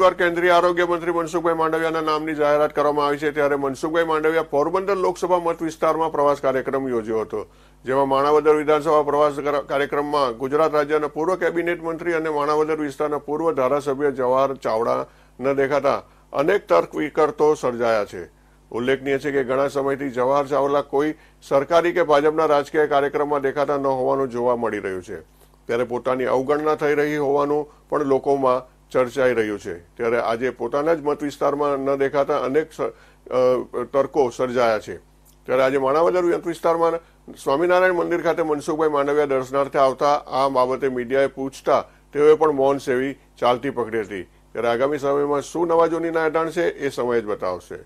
એકવાર કેન્દ્રીય આરોગ્ય મંત્રી મનસુખભાઈ માંડવિયાના નામની જાહેરાત કરવામાં આવી છે ત્યારે મનસુખભાઈ માંડવિયા પોરબંદર લોકસભા મત વિસ્તારમાં પ્રવાસ કાર્યક્રમ યોજ્યો હતો જેમાં માણાવદર વિધાનસભા પ્રવાસ કાર્યક્રમમાં ગુજરાત રાજ્યના પૂર્વ કેબિનેટ મંત્રી અને માણાવદર વિસ્તારના પૂર્વ ધારાસભ્ય જવાહર ચાવડા ન દેખાતા અનેક તર્ક વિકર્તો સર્જાયા છે ઉલ્લેખનીય છે કે ઘણા સમયથી જવાહર ચાવલા કોઈ સરકારી કે ભાજપના રાજકીય કાર્યક્રમમાં દેખાતા ન હોવાનું જોવા મળી રહ્યું છે ત્યારે પોતાની અવગણના થઈ રહી હોવાનું પણ લોકોમાં ચર્ચાઈ રહ્યું છે ત્યારે આજે પોતાના જ મત વિસ્તારમાં ન દેખાતા અનેક તર્કો સર્જાયા છે ત્યારે આજે માણાવદર મત વિસ્તારમાં સ્વામિનારાયણ મંદિર ખાતે મનસુખભાઈ માંડવિયા દર્શનાર્થે આવતા આ બાબતે મીડિયાએ પૂછતા તેઓએ પણ મૌન સેવી ચાલતી પકડી હતી ત્યારે આગામી સમયમાં શું નવાજોની જૂની નાયટાણ છે એ સમય જ બતાવશે